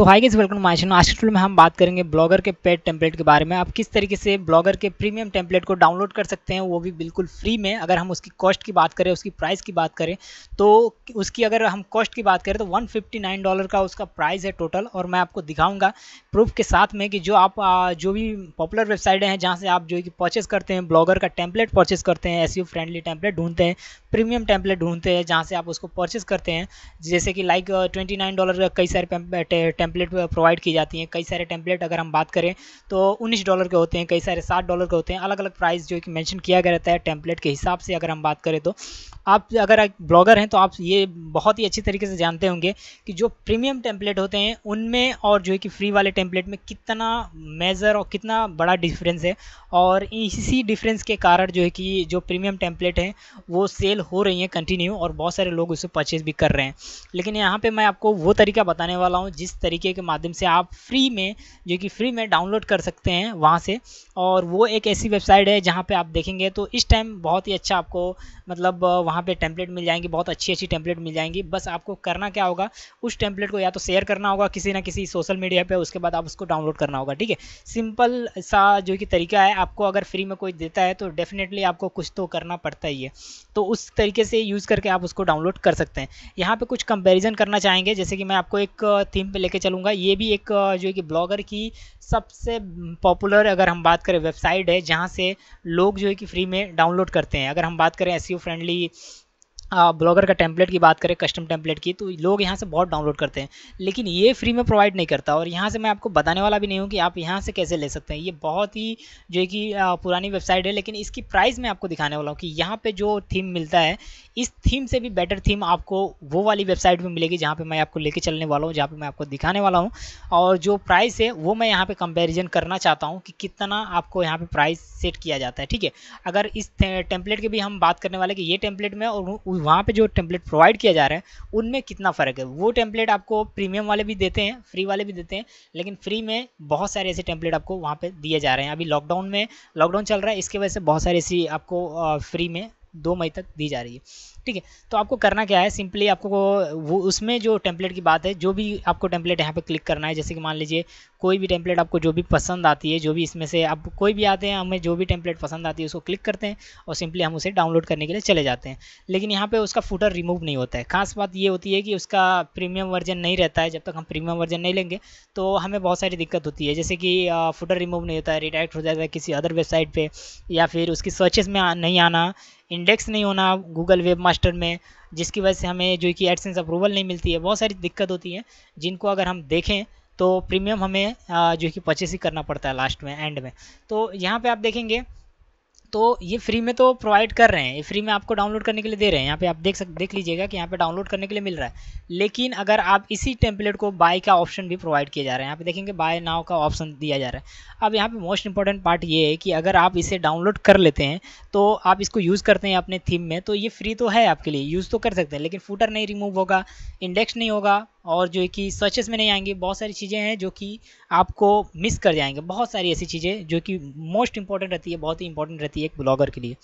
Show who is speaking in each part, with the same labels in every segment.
Speaker 1: so hi guys welcome my channel आज के tool में हम बात करेंगे ब्लॉगर के पेड टेम्पलेट के बारे में आप किस तरीके से ब्लॉगर के प्रीमियम टेम्पलेट को डाउनलोड कर सकते हैं वो भी बिल्कुल फ्री में अगर हम उसकी कॉस्ट की बात करें उसकी प्राइस की बात करें तो उसकी अगर हम कॉस्ट की बात करें तो 159 डॉलर का उसका प्राइस है टोटल और मैं आपको दिखाऊंगा प्रूफ के साथ में कि जो आप जो भी पॉपुलर वेबसाइटें हैं जहाँ से आप जो कि परचेस करते हैं ब्लॉगर का टेम्पलेट परचेस करते हैं एस फ्रेंडली टेम्पलेट ढूंढते हैं प्रीमियम टेम्पलेट ढूंढते हैं जहाँ से आप उसको परचेस करते हैं जैसे कि लाइक ट्वेंटी डॉलर का कई सारे टेम्पलेट टेम्पलेट प्रोवाइड uh, की जाती हैं कई सारे टेम्पलेट अगर हम बात करें तो उन्नीस डॉलर के होते हैं कई सारे सात डॉलर के होते हैं अलग अलग प्राइस जो कि मैंशन किया गया रहता है टेम्पलेट के हिसाब से अगर हम बात करें तो आप अगर एक ब्लॉगर हैं तो आप ये बहुत ही अच्छी तरीके से जानते होंगे कि जो प्रीमियम टेम्पलेट होते हैं उनमें और जो है कि फ्री वाले टेम्पलेट में कितना मेज़र और कितना बड़ा डिफरेंस है और इसी डिफरेंस के कारण जो है कि जो प्रीमियम टेम्पलेट हैं वो सेल हो रही हैं कंटिन्यू और बहुत सारे लोग उसे परचेज़ भी कर रहे हैं लेकिन यहाँ पर मैं आपको वो तरीका बताने वाला हूँ जिस तरीके तरीके के माध्यम से आप फ्री में जो कि फ्री में डाउनलोड कर सकते हैं वहाँ से और वो एक ऐसी वेबसाइट है जहाँ पे आप देखेंगे तो इस टाइम बहुत ही अच्छा आपको मतलब वहाँ पे टेम्पलेट मिल जाएंगी बहुत अच्छी अच्छी टेम्पलेट मिल जाएंगी बस आपको करना क्या होगा उस टेम्पलेट को या तो शेयर करना होगा किसी ना किसी सोशल मीडिया पर उसके बाद आप उसको डाउनलोड करना होगा ठीक है सिंपल सा जो कि तरीका है आपको अगर फ्री में कोई देता है तो डेफिनेटली आपको कुछ तो करना पड़ता ही है तो उस तरीके से यूज़ करके आप उसको डाउनलोड कर सकते हैं यहाँ पर कुछ कंपेरिजन करना चाहेंगे जैसे कि मैं आपको एक थीम पे लेके चलूँगा ये भी एक जो है कि ब्लॉगर की सबसे पॉपुलर अगर हम बात करें वेबसाइट है जहाँ से लोग जो है कि फ्री में डाउनलोड करते हैं अगर हम बात करें एस फ्रेंडली e ब्लॉगर का टेम्पलेट की बात करें कस्टम टेम्पलेट की तो लोग यहाँ से बहुत डाउनलोड करते हैं लेकिन ये फ्री में प्रोवाइड नहीं करता और यहाँ से मैं आपको बताने वाला भी नहीं हूँ कि आप यहाँ से कैसे ले सकते हैं ये बहुत ही जो है कि पुरानी वेबसाइट है लेकिन इसकी प्राइस मैं आपको दिखाने वाला हूँ कि यहाँ पर जो थीम मिलता है इस थीम से भी बेटर थीम आपको वो वाली वेबसाइट में मिलेगी जहाँ पर मैं आपको लेके चलने वाला हूँ जहाँ पर मैं आपको दिखाने वाला हूँ और जो प्राइस है वो मैं यहाँ पर कंपेरिजन करना चाहता हूँ कि कितना आपको यहाँ पर प्राइस सेट किया जाता है ठीक है अगर इस टेम्पलेट की भी हम बात करने वाले कि ये टेम्पलेट में और वहाँ पे जो टेम्पलेट प्रोवाइड किया जा रहा है उनमें कितना फ़र्क है वो टेम्पलेट आपको प्रीमियम वाले भी देते हैं फ्री वाले भी देते हैं लेकिन फ्री में बहुत सारे ऐसे टेम्पलेट आपको वहाँ पे दिए जा रहे हैं अभी लॉकडाउन में लॉकडाउन चल रहा है इसके वजह से बहुत सारी ऐसी आपको फ्री में दो मई तक दी जा रही है ठीक है तो आपको करना क्या है सिंपली आपको वो उसमें जो टेम्पलेट की बात है जो भी आपको टेम्पलेट यहाँ पे क्लिक करना है जैसे कि मान लीजिए कोई भी टेम्पलेट आपको जो भी पसंद आती है जो भी इसमें से आप कोई भी आते हैं हमें जो भी टेम्पलेट पसंद आती है उसको क्लिक करते हैं और सिंपली हम उसे डाउनलोड करने के लिए चले जाते हैं लेकिन यहाँ पर उसका फुटर रिमूव नहीं होता है खास बात ये होती है कि उसका प्रीमियम वर्जन नहीं रहता है जब तक हम प्रीमियम वर्जन नहीं लेंगे तो हमें बहुत सारी दिक्कत होती है जैसे कि फुटर रिमूव नहीं होता है रिडायरेक्ट हो जाता है किसी अदर वेबसाइट पर या फिर उसकी सर्चेज में नहीं आना इंडेक्स नहीं होना गूगल वेब मास्टर में जिसकी वजह से हमें जो कि एडसेंस अप्रूवल नहीं मिलती है बहुत सारी दिक्कत होती है जिनको अगर हम देखें तो प्रीमियम हमें जो कि पच्चीस ही करना पड़ता है लास्ट में एंड में तो यहाँ पे आप देखेंगे तो ये फ्री में तो प्रोवाइड कर रहे हैं ये फ्री में आपको डाउनलोड करने के लिए दे रहे हैं यहाँ पे आप देख सक देख लीजिएगा कि यहाँ पे डाउनलोड करने के लिए मिल रहा है लेकिन अगर आप इसी टेम्पलेट को बाय का ऑप्शन भी प्रोवाइड किया जा रहा है यहाँ पे देखेंगे बाय नाव का ऑप्शन दिया जा रहा है अब यहाँ पे मोस्ट इंपॉर्टेंट पार्ट ये है कि अगर आप इसे डाउनलोड कर लेते हैं तो आप इसको यूज़ करते हैं अपने थीम में तो ये फ्री तो है आपके लिए यूज़ तो कर सकते हैं लेकिन फूटर नहीं रिमूव होगा इंडेक्स नहीं होगा और जो है कि सर्चेस में नहीं आएंगे बहुत सारी चीज़ें हैं जो कि आपको मिस कर जाएंगे बहुत सारी ऐसी चीज़ें जो कि मोस्ट इंपॉर्टेंट रहती है बहुत ही इंपॉर्टेंट रहती है एक ब्लॉगर के लिए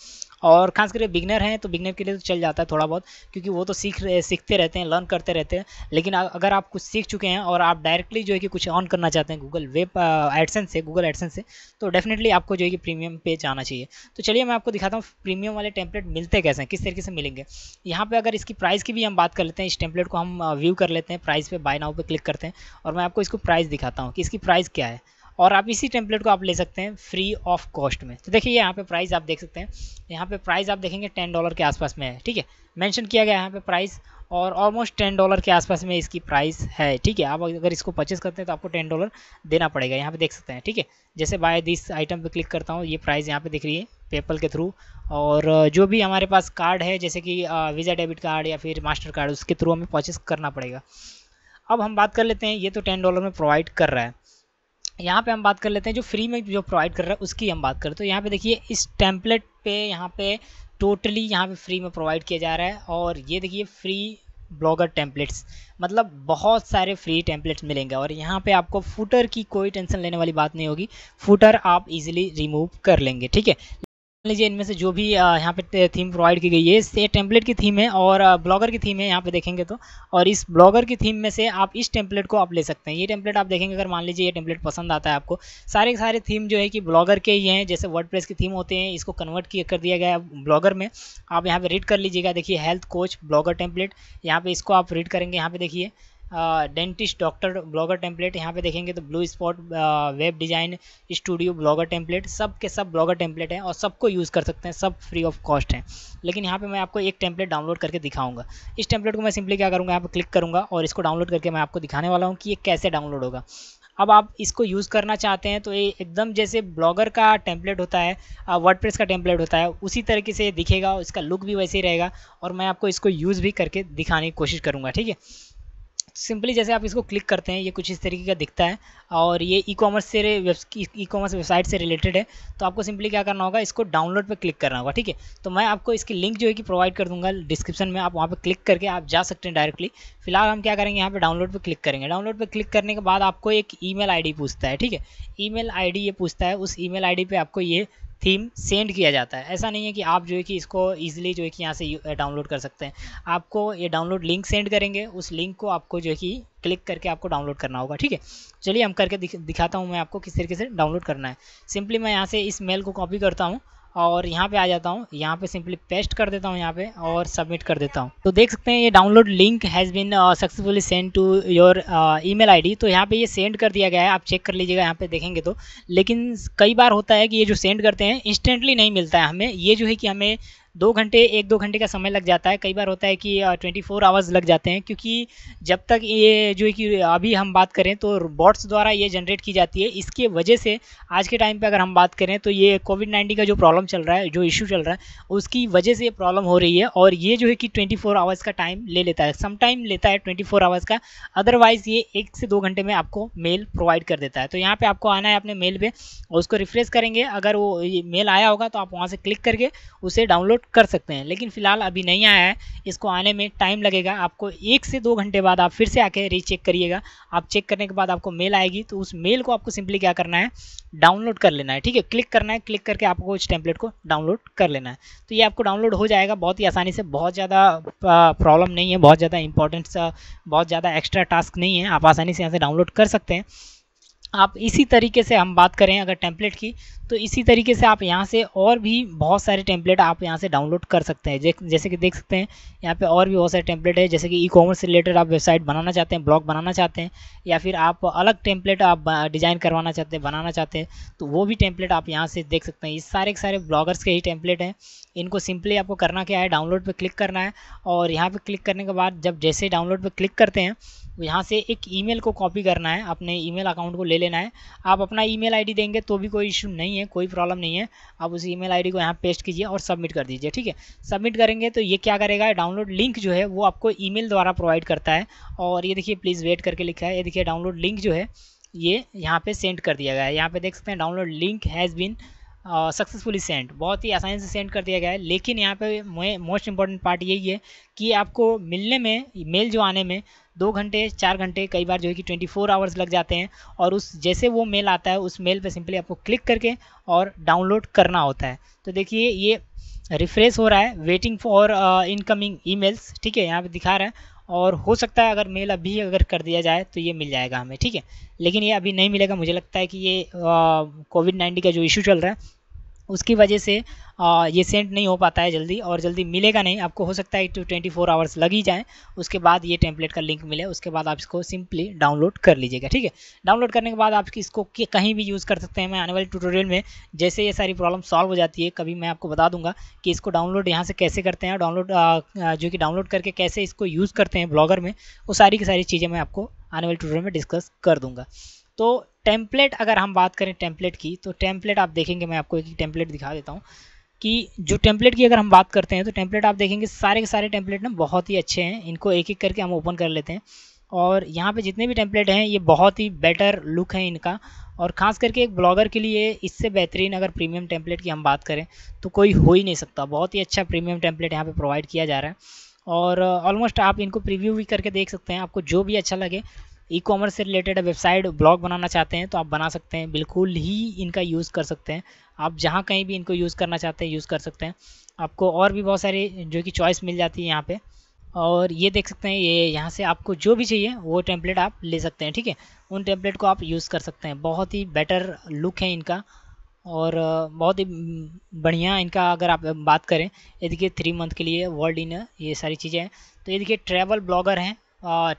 Speaker 1: और खास करके बिगनर हैं तो बिगनर के लिए तो चल जाता है थोड़ा बहुत क्योंकि वो तो सीख रहे सीखते रहते हैं लर्न करते रहते हैं लेकिन अगर आप कुछ सीख चुके हैं और आप डायरेक्टली जो है कि कुछ ऑन करना चाहते हैं गूगल वेब एडसेंस से गूगल एडसेंस से तो डेफिनेटली आपको जो है कि प्रीमियम पेज आना चाहिए तो चलिए मैं आपको दिखाता हूँ प्रीमियम वाले टेम्पलेट मिलते कैसे हैं किस तरीके से मिलेंगे यहाँ पर अगर इसकी प्राइस की भी हम बात कर लेते हैं इस टेम्पलेट को हम व्यू कर लेते हैं प्राइस पे बाय नाउ पे क्लिक करते हैं और मैं आपको इसको प्राइस दिखाता हूँ कि इसकी प्राइस क्या है और आप इसी टेम्पलेट को आप ले सकते हैं फ्री ऑफ कॉस्ट में तो देखिए यहाँ पे प्राइस आप देख सकते हैं यहाँ पे प्राइस आप देखेंगे टेन डॉलर के आसपास में है ठीक है मेंशन किया गया यहाँ पे प्राइस और ऑलमोस्ट टेन डॉलर के आसपास में इसकी प्राइस है ठीक है आप अगर इसको परचेस करते हैं तो आपको टेन डॉलर देना पड़ेगा यहाँ पे देख सकते हैं ठीक है जैसे बाय दिस आइटम पर क्लिक करता हूँ ये प्राइस यहाँ पे दिख रही है पेपल के थ्रू और जो भी हमारे पास कार्ड है जैसे कि वीज़ा डेबिट कार्ड या फिर मास्टर कार्ड उसके थ्रू हमें परचेस करना पड़ेगा अब हम बात कर लेते हैं ये तो टेन डॉलर में प्रोवाइड कर रहा है यहाँ पे हम बात कर लेते हैं जो फ्री में जो प्रोवाइड कर रहा है उसकी हम बात करें तो यहाँ पे देखिए इस टेम्पलेट पे यहाँ पे टोटली यहाँ पे फ्री में प्रोवाइड किया जा रहा है और ये देखिए फ्री ब्लॉगर टेम्पलेट्स मतलब बहुत सारे फ्री टेम्पलेट्स मिलेंगे और यहाँ पे आपको फूटर की कोई टेंशन लेने वाली बात नहीं होगी फूटर आप इजिली रिमूव कर लेंगे ठीक है लीजिए इनमें से जो भी यहाँ पे थीम प्रोवाइड की गई है इससे टेम्पलेट की थीम है और ब्लॉगर की थीम है यहाँ पे देखेंगे तो और इस ब्लॉगर की थीम में से आप इस टेम्पलेट को आप ले सकते हैं ये टेम्पलेट आप देखेंगे अगर मान लीजिए ये टेम्पलेट पसंद आता है आपको सारे के सारे थीम जो है कि ब्लॉगर के ही हैं जैसे वर्ड की थीम होते हैं इसको कन्वर्ट कर दिया गया ब्लॉगर में आप यहाँ पर रीड कर लीजिएगा देखिए हेल्थ कोच ब्लॉगर टेम्पलेट यहाँ पर इसको आप रीड करेंगे यहाँ पर देखिए डेंटिस्ट डॉक्टर ब्लॉगर टेम्पलेट यहाँ पे देखेंगे तो blue spot web design studio blogger template सब के सब ब्लॉगर टेम्पलेट हैं और सबको यूज़ कर सकते हैं सब फ्री ऑफ कॉस्ट हैं लेकिन यहाँ पे मैं आपको एक टेम्पलेट डाउनलोड करके दिखाऊंगा इस टेम्पलेट को मैं सिंपली क्या करूँगा यहाँ पर क्लिक करूँगा और इसको डाउनलोड करके मैं आपको दिखाने वाला हूँ कि ये कैसे डाउनलोड होगा अब आप इसको यूज़ करना चाहते हैं तो ये एकदम जैसे ब्लॉगर का टेम्पलेट होता है प्रेस का टेम्पलेट होता है उसी तरीके से दिखेगा इसका लुक भी वैसे ही रहेगा और मैं आपको इसको यूज़ भी करके दिखाने की कोशिश करूँगा ठीक है सिंपली जैसे आप इसको क्लिक करते हैं ये कुछ इस तरीके का दिखता है और ये ई कॉमर्स से ई कॉमर्स वेबसाइट से रिलेटेड है तो आपको सिंपली क्या करना होगा इसको डाउनलोड पर क्लिक करना होगा ठीक है तो मैं आपको इसकी लिंक जो है कि प्रोवाइड कर दूंगा डिस्क्रिप्शन में आप वहाँ पर क्लिक करके आप जा सकते हैं डायरेक्टली फिलहाल हम क्या करेंगे यहाँ पर डाउनलोड पर क्लिक करेंगे डाउनलोड पर क्लिक करने के बाद आपको एक ई मेल पूछता है ठीक है ई मेल ये पूछता है उस ई मेल पे आपको ये थीम सेंड किया जाता है ऐसा नहीं है कि आप जो है कि इसको ईजिली जो है कि यहाँ से डाउनलोड कर सकते हैं आपको ये डाउनलोड लिंक सेंड करेंगे उस लिंक को आपको जो है कि क्लिक करके आपको डाउनलोड करना होगा ठीक है चलिए हम करके दिखाता हूँ मैं आपको किस तरीके से डाउनलोड करना है सिंपली मैं यहाँ से इस मेल को कॉपी करता हूँ और यहाँ पे आ जाता हूँ यहाँ पे सिंपली पेस्ट कर देता हूँ यहाँ पे और सबमिट कर देता हूँ तो देख सकते हैं ये download link has been successfully send to your email ID तो यहाँ पे ये सेंड कर दिया गया है आप चेक कर लीजिएगा यहाँ पे देखेंगे तो लेकिन कई बार होता है कि ये जो सेंड करते हैं इंस्टेंटली नहीं मिलता है हमें ये जो है कि हमें दो घंटे एक दो घंटे का समय लग जाता है कई बार होता है कि ट्वेंटी फोर आवर्स लग जाते हैं क्योंकि जब तक ये जो है कि अभी हम बात करें तो बॉट्स द्वारा ये जनरेट की जाती है इसके वजह से आज के टाइम पर अगर हम बात करें तो ये कोविड नाइन्टीन का जो प्रॉब्लम चल रहा है जो इशू चल रहा है उसकी वजह से ये प्रॉब्लम हो रही है और ये जो है कि ट्वेंटी फोर आवर्स का टाइम ले लेता है सम टाइम लेता है ट्वेंटी फोर आवर्स का अदरवाइज़ ये एक से दो घंटे में आपको मेल प्रोवाइड कर देता है तो यहाँ पर आपको आना है अपने मेल पर और उसको रिफ्रेश करेंगे अगर वो मेल आया होगा तो आप वहाँ से क्लिक करके उसे डाउनलोड एक्सेप्ट कर सकते हैं लेकिन फ़िलहाल अभी नहीं आया है इसको आने में टाइम लगेगा आपको एक से दो घंटे बाद आप फिर से आके रीचेक करिएगा आप चेक करने के बाद आपको मेल आएगी तो उस मेल को आपको सिंपली क्या करना है डाउनलोड कर लेना है ठीक है क्लिक करना है क्लिक करके आपको उस टेम्पलेट को डाउनलोड कर लेना है तो ये आपको डाउनलोड हो जाएगा बहुत ही आसानी से बहुत ज़्यादा प्रॉब्लम नहीं है बहुत ज़्यादा इंपॉर्टेंट बहुत ज़्यादा एक्स्ट्रा टास्क नहीं है आप आसानी से यहाँ से डाउनलोड कर सकते हैं आप इसी तरीके से हम बात करें अगर टेम्पलेट की तो इसी तरीके से आप यहाँ से और भी बहुत सारे टेम्पलेट आप यहाँ से डाउनलोड कर सकते हैं जैसे कि देख सकते हैं यहाँ पे और भी बहुत सारे टेम्पलेट है जैसे कि ई कॉमर्स से रिलेटेड आप वेबसाइट बनाना चाहते हैं ब्लॉग बनाना चाहते हैं या फिर आप अलग टेम्पलेट आप डिज़ाइन करवाना चाहते हैं बनाना चाहते हैं तो वो भी टेम्पलेट आप यहाँ से देख सकते हैं इस सारे के सारे ब्लॉगर्स के ही टेम्पलेट हैं इनको सिंपली आपको करना क्या है डाउनलोड पर क्लिक करना है और यहाँ पर क्लिक करने के बाद जब जैसे डाउनलोड पर क्लिक करते हैं तो यहाँ से एक ईमेल को कॉपी करना है अपने ईमेल अकाउंट को ले लेना है आप अपना ईमेल आईडी देंगे तो भी कोई इशू नहीं है कोई प्रॉब्लम नहीं है आप उस ईमेल आईडी को यहाँ पेस्ट कीजिए और सबमिट कर दीजिए ठीक है सबमिट करेंगे तो ये क्या करेगा डाउनलोड लिंक जो है वो आपको ई द्वारा प्रोवाइड करता है और ये देखिए प्लीज़ वेट करके लिखा है ये देखिए डाउनलोड लिंक जो है ये यहाँ पर सेंड कर दिया गया है यहाँ पर देख सकते हैं download link has been successfully send बहुत ही आसानी से सेंड कर दिया गया है लेकिन यहाँ पे मोस्ट इंपॉर्टेंट पार्ट यही है कि आपको मिलने में मेल जो आने में दो घंटे चार घंटे कई बार जो है कि ट्वेंटी फोर आवर्स लग जाते हैं और उस जैसे वो मेल आता है उस मेल पर सिंपली आपको क्लिक करके और डाउनलोड करना होता है तो देखिए ये रिफ्रेश हो रहा है वेटिंग फॉर इनकमिंग ईमेल्स ठीक है यहाँ पे दिखा रहा है और हो सकता है अगर मेल अभी अगर कर दिया जाए तो ये मिल जाएगा हमें ठीक है लेकिन ये अभी नहीं मिलेगा मुझे लगता है कि ये कोविड uh, नाइन्टीन का जो इशू चल रहा है उसकी वजह से आ, ये सेंट नहीं हो पाता है जल्दी और जल्दी मिलेगा नहीं आपको हो सकता है टू ट्वेंटी फोर आवर्स लग ही जाए उसके बाद ये टेम्पलेट का लिंक मिले उसके बाद आप इसको सिंपली डाउनलोड कर लीजिएगा ठीक है डाउनलोड करने के बाद आप इसको कहीं भी यूज़ कर सकते हैं मैं आने वाले ट्यूटोरियल में जैसे ये सारी प्रॉब्लम सॉल्व हो जाती है कभी मैं आपको बता दूंगा कि इसको डाउनलोड यहाँ से कैसे करते हैं डाउनलोड जो कि डाउनलोड करके कैसे इसको यूज़ करते हैं ब्लॉगर में वो सारी की सारी चीज़ें मैं आपको आने वाले ट्यूटोरियल में डिस्कस कर दूँगा तो टेम्पलेट अगर हम बात करें टेम्पलेट की तो टेम्पलेट आप देखेंगे मैं आपको एक टेम्पलेट दिखा देता हूँ कि जो टेम्पलेट की अगर हम बात करते हैं तो टेम्पलेट आप देखेंगे सारे के सारे टेम्पलेट ना बहुत ही अच्छे हैं इनको एक एक करके हम ओपन कर लेते हैं और यहाँ पे जितने भी टेम्पलेट हैं ये बहुत ही बेटर लुक है इनका और ख़ास करके एक ब्लॉगर के लिए इससे बेहतरीन अगर प्रीमियम टेम्पलेट की हम बात करें तो कोई हो ही नहीं सकता बहुत ही अच्छा प्रीमियम टेम्पलेट यहाँ पर प्रोवाइड किया जा रहा है और ऑलमोस्ट uh, आप इनको प्रीव्यू भी करके देख सकते हैं आपको जो भी अच्छा लगे ई कॉमर्स से रिलेटेड वेबसाइट ब्लॉग बनाना चाहते हैं तो आप बना सकते हैं बिल्कुल ही इनका यूज़ कर सकते हैं आप जहाँ कहीं भी इनको यूज़ करना चाहते हैं यूज़ कर सकते हैं आपको और भी बहुत सारी जो कि चॉइस मिल जाती है यहाँ पे और ये देख सकते हैं ये यहाँ से आपको जो भी चाहिए वो टेम्पलेट आप ले सकते हैं ठीक है उन टेम्पलेट को आप यूज़ कर सकते हैं बहुत ही बेटर लुक है इनका और बहुत ही बढ़िया इनका अगर आप बात करें ये देखिए थ्री मंथ के लिए वर्ल्ड इन ये सारी चीज़ें हैं तो ये देखिए ट्रैवल ब्लॉगर हैं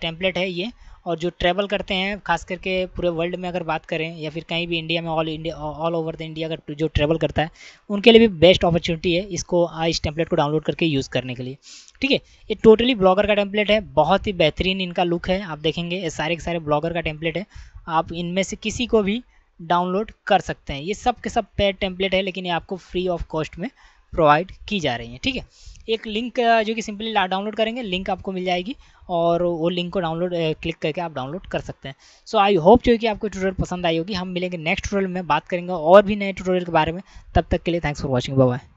Speaker 1: टेम्पलेट है ये और जो ट्रैवल करते हैं खास करके पूरे वर्ल्ड में अगर बात करें या फिर कहीं भी इंडिया में all India all over the India अगर जो ट्रैवल करता है उनके लिए भी बेस्ट अपॉर्चुनिटी है इसको इस टेम्पलेट को डाउनलोड करके यूज़ करने के लिए ठीक है ये टोटली ब्लॉगर का टेम्पलेट है बहुत ही बेहतरीन इनका लुक है आप देखेंगे ये सारे के सारे ब्लॉगर का टेम्पलेट है आप इनमें से किसी को भी डाउनलोड कर सकते हैं ये सब के सब पेड टेम्पलेट है लेकिन ये आपको फ्री ऑफ कॉस्ट में प्रोवाइड की जा रही है ठीक है एक लिंक जो कि सिंपली डाउनलोड करेंगे लिंक आपको मिल जाएगी और वो लिंक को डाउनलोड क्लिक करके आप डाउनलोड कर सकते हैं सो आई होप जो कि आपको ट्यूटोरियल पसंद आई होगी हम मिलेंगे नेक्स्ट ट्यूटोरियल में बात करेंगे और भी नए ट्यूटोरियल के बारे में तब तक के लिए थैंक्स फॉर वॉचिंग बाय